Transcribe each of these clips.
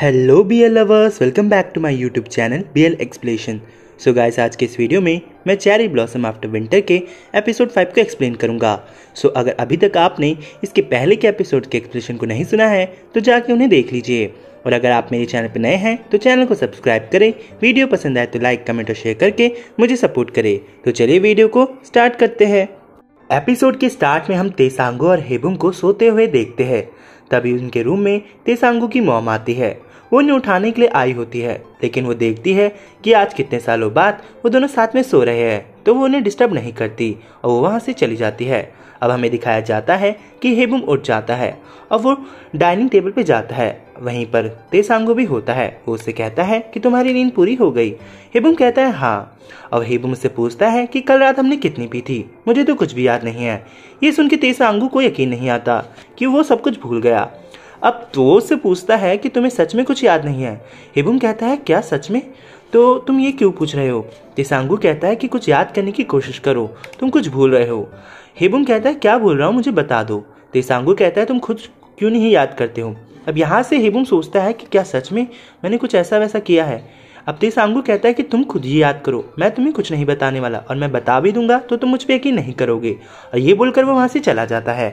hello B L lovers welcome back to my YouTube channel B L explanation so guys आज के इस video में मैं cherry blossom after winter के episode five को explain करूंगा सो so, अगर अभी तक आपने इसके पहले के एपिसोड के एक्सप्लेशन को नहीं सुना है तो जाके उन्हें देख लीजिए और अगर आप मेरे चैनल पर नए हैं तो चैनल को सब्सक्राइब करें वीडियो पसंद आए तो लाइक कमेंट और शेयर करके मुझे सपोर्ट करें तो चलिए वीडियो को स्टार्ट करते हैं एपिसोड के स्टार्ट में हम तेसांगो और हेबुंग को सोते हुए देखते हैं तभी उनके रूम में तेसांगो की मॉम आती है वो उन्हें उठाने के लिए आई होती है लेकिन वो देखती है कि आज कितने सालों बाद वो दोनों साथ में सो रहे हैं तो वो उन्हें डिस्टर्ब नहीं करती और वो वहाँ से चली जाती है अब हमें दिखाया जाता है कि हेबुम उठ जाता है और वो डाइनिंग टेबल पे जाता है वहीं पर तेसांगो भी होता है वो उसे कहता है कि तुम्हारी नींद पूरी हो गई हेबुम कहता है हाँ और हेबुम उससे पूछता है कि कल रात हमने कितनी पी थी मुझे तो कुछ भी याद नहीं है ये सुन के तेसांगू को यकीन नहीं आता कि वो सब कुछ भूल गया अब तो उससे पूछता है कि तुम्हें सच में कुछ याद नहीं है हिबुम कहता है क्या सच में तो तुम ये क्यों पूछ रहे हो तिसांगू कहता है कि कुछ याद करने की कोशिश करो तुम कुछ भूल रहे हो हिबुम कहता है क्या भूल रहा हूँ मुझे बता दो तिसांगू कहता है तुम खुद क्यों नहीं याद करते हो अब यहाँ से हिबुम सोचता है कि क्या सच में मैंने कुछ ऐसा वैसा किया है अब तिसांगू कहता है कि तुम खुद ही याद करो मैं तुम्हें कुछ नहीं बताने वाला और मैं बता भी दूंगा तो तुम मुझ पर यकीन नहीं करोगे और ये बोलकर वो वहाँ से चला जाता है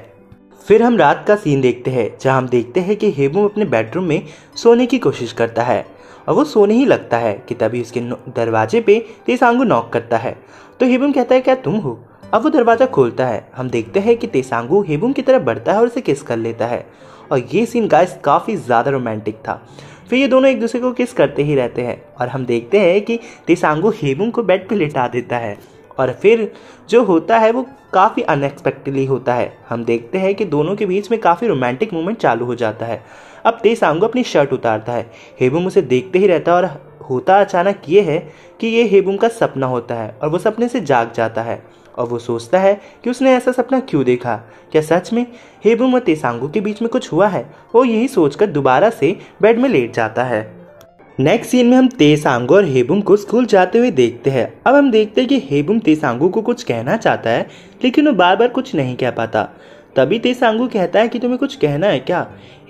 फिर हम रात का सीन देखते हैं जहाँ हम देखते हैं कि हेमू अपने बेडरूम में सोने की कोशिश करता है और वो सोने ही लगता है कि तभी उसके दरवाजे पे तेसांगू नॉक करता है तो हेबूम कहता है क्या तुम हो अब वो दरवाज़ा खोलता है हम देखते हैं कि तेसांगू हेबूम की तरफ बढ़ता है और उसे किस कर लेता है और ये सीन गाइस काफ़ी ज़्यादा रोमांटिक था फिर ये दोनों एक दूसरे को किस करते ही रहते हैं और हम देखते हैं कि तेसांगू हेबूम को बेड पर लिटा देता है और फिर जो होता है वो काफ़ी अनएक्सपेक्टेडली होता है हम देखते हैं कि दोनों के बीच में काफ़ी रोमांटिक मूवमेंट चालू हो जाता है अब तेज आंगू अपनी शर्ट उतारता है हेबुम उसे देखते ही रहता है और होता अचानक ये है कि ये हेबुम का सपना होता है और वो सपने से जाग जाता है और वो सोचता है कि उसने ऐसा सपना क्यों देखा क्या सच में हेबुम और तेसांगू के बीच में कुछ हुआ है वो यही सोचकर दोबारा से बेड में लेट जाता है नेक्स्ट सीन में हम तेसांगो और हेबुम को स्कूल जाते हुए देखते हैं अब हम देखते हैं कि हेबुम तेसांगो को कुछ कहना चाहता है लेकिन वो बार बार कुछ नहीं कह पाता तभी तेसांगू कहता है कि तुम्हें कुछ कहना है क्या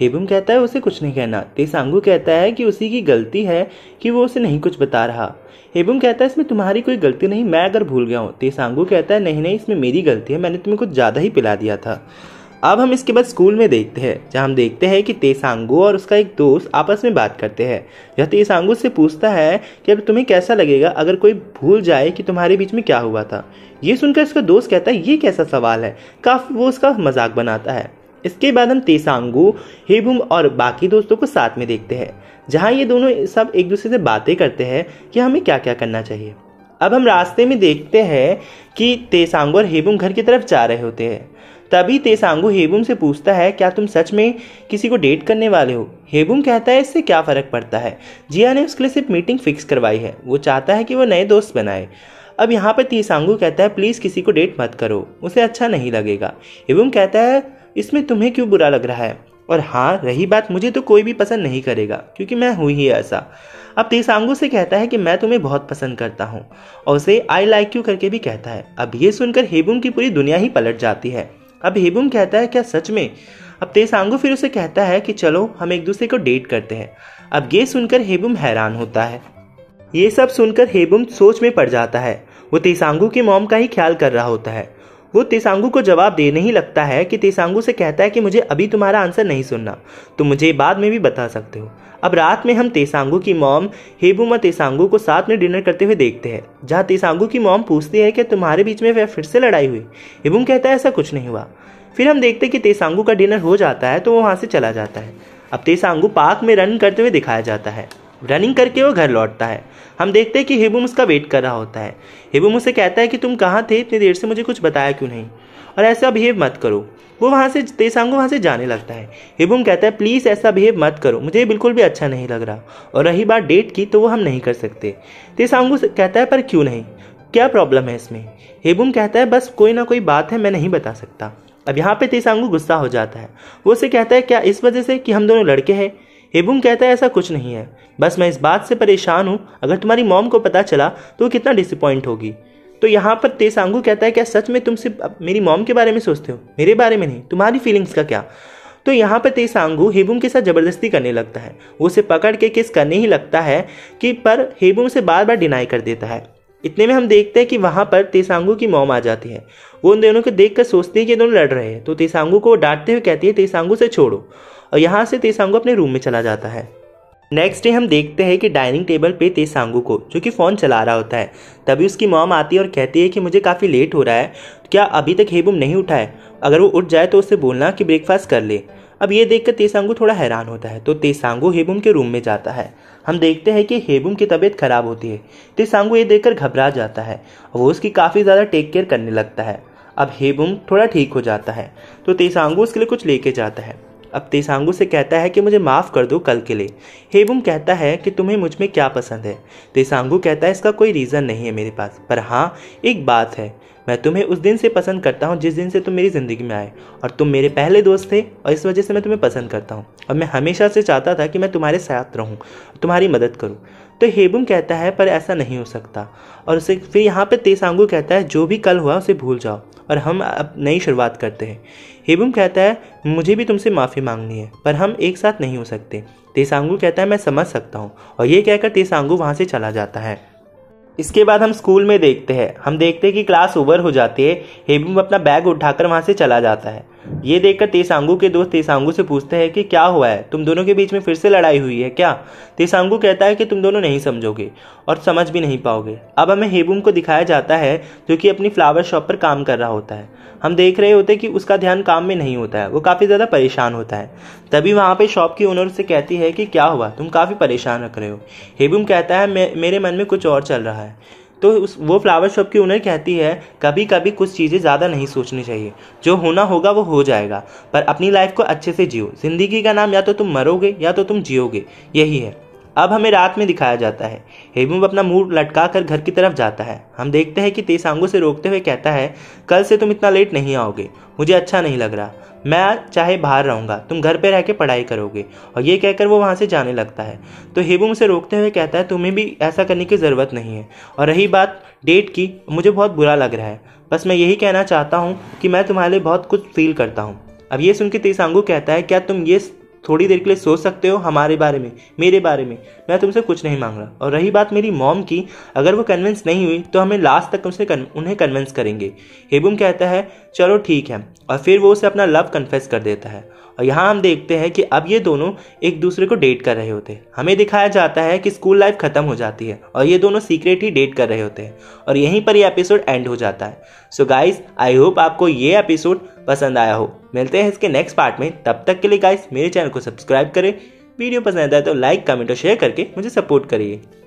हेबुम कहता है उसे कुछ नहीं कहना तेसांगू कहता है कि उसी की गलती है कि वो उसे नहीं कुछ बता रहा हेबुम कहता है इसमें तुम्हारी कोई गलती नहीं मैं अगर भूल गया हूँ तेसांगू कहता है नहीं नहीं इसमें मेरी गलती है मैंने तुम्हें कुछ ज़्यादा ही पिला दिया था अब हम इसके बाद स्कूल में देखते हैं जहाँ हम देखते हैं कि तेसांगो और उसका एक दोस्त आपस में बात करते हैं यह तेसांगो से पूछता है कि अब तुम्हें कैसा लगेगा अगर कोई भूल जाए कि तुम्हारे बीच में क्या हुआ था ये सुनकर उसका दोस्त कहता है ये कैसा सवाल है काफी वो उसका मजाक बनाता है इसके बाद हम तेसांगो हेबुम और बाकी दोस्तों को साथ में देखते हैं जहाँ ये दोनों सब एक दूसरे से बातें करते हैं कि हमें क्या क्या करना चाहिए अब हम रास्ते में देखते हैं कि तेसांगो और हेबुम घर की तरफ जा रहे होते हैं तभी तेसांगू हेबुम से पूछता है क्या तुम सच में किसी को डेट करने वाले हो हेबुम कहता है इससे क्या फ़र्क पड़ता है जिया ने उसके लिए सिर्फ मीटिंग फिक्स करवाई है वो चाहता है कि वो नए दोस्त बनाए अब यहाँ पर तेसांगू कहता है प्लीज़ किसी को डेट मत करो उसे अच्छा नहीं लगेगा हेबुम कहता है इसमें तुम्हें क्यों बुरा लग रहा है और हाँ रही बात मुझे तो कोई भी पसंद नहीं करेगा क्योंकि मैं हुई ही ऐसा अब तेसांगू से कहता है कि मैं तुम्हें बहुत पसंद करता हूँ और उसे आई लाइक यू करके भी कहता है अब ये सुनकर हेबुम की पूरी दुनिया ही पलट जाती है अब हेबुम कहता है क्या सच में अब तेसांगो फिर उसे कहता है कि चलो हम एक दूसरे को डेट करते हैं अब ये सुनकर हेबुम हैरान होता है ये सब सुनकर हेबुम सोच में पड़ जाता है वो तेसांगू की मोम का ही ख्याल कर रहा होता है वो तेसांगू को जवाब देने ही लगता है कि तेसांगू से कहता है कि मुझे अभी तुम्हारा आंसर नहीं सुनना तुम मुझे बाद में भी बता सकते हो अब रात में हम तेसांगू की मॉम हेबुमा तेसांगू को साथ में डिनर करते हुए देखते हैं जहाँ तेसांगू की मॉम पूछती है कि तुम्हारे बीच में वह फिर से लड़ाई हुई हेबुम कहता है ऐसा कुछ नहीं हुआ फिर हम देखते कि तेसांगू का डिनर हो जाता है तो वो वहाँ से चला जाता है अब तेसांगू पार्क में रन करते हुए दिखाया जाता है रनिंग करके वो घर लौटता है हम देखते हैं कि हिबुम उसका वेट कर रहा होता है हिबुम उसे कहता है कि तुम कहाँ थे इतनी देर से मुझे कुछ बताया क्यों नहीं और ऐसा बिहेव मत करो वो वहाँ से तेसांगो वहाँ से जाने लगता है हिबुम कहता है प्लीज़ ऐसा बिहेव मत करो मुझे बिल्कुल भी अच्छा नहीं लग रहा और रही बात डेट की तो वो हम नहीं कर सकते तेसांगो कहता है पर क्यों नहीं क्या प्रॉब्लम है इसमें हिबुम कहता है बस कोई ना कोई बात है मैं नहीं बता सकता अब यहाँ पे तेसांगू गुस्सा हो जाता है वो उसे कहता है क्या इस वजह से कि हम दोनों लड़के हैं हेबूम कहता है ऐसा कुछ नहीं है बस मैं इस बात से परेशान हूँ अगर तुम्हारी मॉम को पता चला तो वो कितना डिसअपॉइंट होगी तो यहाँ पर तेसांगू कहता है क्या सच में तुम सिर्फ मेरी मॉम के बारे में सोचते हो मेरे बारे में नहीं तुम्हारी फीलिंग्स का क्या तो यहाँ पर तेसांगू हेबूम के साथ ज़बरदस्ती करने लगता है वो उसे पकड़ के किस करने ही लगता है कि पर हेबूम से बार बार डिनाई कर देता है इतने में हम देखते हैं कि वहाँ पर तेसांगू की मोम आ जाती है वो उन दोनों को देख कर सोचती है कि दोनों लड़ रहे हैं तो तेसांगू को डांटते हुए कहती है तेसांगू से छोड़ो और यहाँ से तेसांगू अपने रूम में चला जाता है नेक्स्ट डे हम देखते हैं कि डाइनिंग टेबल पे तेसांगू को जो कि फ़ोन चला रहा होता है तभी उसकी मॉम आती है और कहती है कि मुझे काफ़ी लेट हो रहा है क्या अभी तक हेबुम नहीं उठा है अगर वो उठ जाए तो उससे बोलना कि ब्रेकफास्ट कर ले अब ये देखकर तेसांगू थोड़ा हैरान होता है तो तेसांगू हेबुम के रूम में जाता है हम देखते हैं कि हेबुम की तबीयत खराब होती है तिसांगो ये देखकर घबरा जाता है और वो उसकी काफ़ी ज़्यादा टेक केयर करने लगता है अब हेबुम थोड़ा ठीक हो जाता है तो तिसांगो उसके लिए कुछ लेके जाता है अब तेसांगू से कहता है कि मुझे माफ़ कर दो कल के लिए हेबुम कहता है कि तुम्हें मुझ में क्या पसंद है तेसांगू कहता है इसका कोई रीज़न नहीं है मेरे पास पर हाँ एक बात है मैं तुम्हें उस दिन से पसंद करता हूँ जिस दिन से तुम मेरी ज़िंदगी में आए और तुम मेरे पहले दोस्त थे और इस वजह से मैं तुम्हें पसंद करता हूँ और मैं हमेशा से चाहता था कि मैं तुम्हारे साथ रहूँ तुम्हारी मदद करूँ तो हेबुम कहता है पर ऐसा नहीं हो सकता और उसे फिर यहाँ पर तेसांगू कहता है जो भी कल हुआ उसे भूल जाओ और हम अब नई शुरुआत करते हैं हेबुम कहता है मुझे भी तुमसे माफ़ी मांगनी है पर हम एक साथ नहीं हो सकते तेसांगू कहता है मैं समझ सकता हूँ और ये कहकर तेसांगू वहाँ से चला जाता है इसके बाद हम स्कूल में देखते हैं हम देखते हैं कि क्लास ओवर हो जाती है हेबुम अपना बैग उठाकर वहाँ से चला जाता है ये देखकर तेसांगू के दोस्त तेसांगू से पूछते हैं कि क्या हुआ है तुम दोनों के बीच में फिर से लड़ाई हुई है क्या तेसांगू कहता है कि तुम दोनों नहीं समझोगे और समझ भी नहीं पाओगे अब हमें हेबूम को दिखाया जाता है जो कि अपनी फ्लावर शॉप पर काम कर रहा होता है हम देख रहे होते कि उसका ध्यान काम में नहीं होता है वो काफ़ी ज़्यादा परेशान होता है तभी वहाँ पर शॉप की ओनर से कहती है कि क्या हुआ तुम काफ़ी परेशान रख रहे हो हेबूम कहता है मेरे मन में कुछ और चल रहा है तो उस वो फ्लावर शॉप की उन्हें कहती है कभी कभी कुछ चीज़ें ज़्यादा नहीं सोचनी चाहिए जो होना होगा वो हो जाएगा पर अपनी लाइफ को अच्छे से जियो ज़िंदगी का नाम या तो तुम मरोगे या तो तुम जियोगे यही है अब हमें रात में दिखाया जाता है हेमूब अपना मूड लटका कर घर की तरफ जाता है हम देखते हैं कि तेज आंगों से रोकते हुए कहता है कल से तुम इतना लेट नहीं आओगे मुझे अच्छा नहीं लग रहा मैं चाहे बाहर रहूँगा तुम घर पर रह के पढ़ाई करोगे और ये कहकर वो वहाँ से जाने लगता है तो हेबू उसे रोकते हुए कहता है तुम्हें भी ऐसा करने की ज़रूरत नहीं है और रही बात डेट की मुझे बहुत बुरा लग रहा है बस मैं यही कहना चाहता हूँ कि मैं तुम्हारे लिए बहुत कुछ फील करता हूँ अब ये सुन के तेसांगू कहता है क्या तुम ये थोड़ी देर के लिए सोच सकते हो हमारे बारे में मेरे बारे में मैं तुमसे कुछ नहीं मांग रहा और रही बात मेरी मॉम की अगर वो कन्विंस नहीं हुई तो हमें लास्ट तक उसे कन, उन्हें कन्विंस करेंगे हेबुम कहता है चलो ठीक है और फिर वो उसे अपना लव कन्फेस कर देता है और यहाँ हम देखते हैं कि अब ये दोनों एक दूसरे को डेट कर रहे होते हैं हमें दिखाया जाता है कि स्कूल लाइफ ख़त्म हो जाती है और ये दोनों सीक्रेट ही डेट कर रहे होते हैं और यहीं पर ये एपिसोड एंड हो जाता है सो गाइज आई होप आपको ये एपिसोड पसंद आया हो मिलते हैं इसके नेक्स्ट पार्ट में तब तक के लिए गाइस मेरे चैनल को सब्सक्राइब करें वीडियो पसंद आता है तो लाइक कमेंट और शेयर करके मुझे सपोर्ट करिए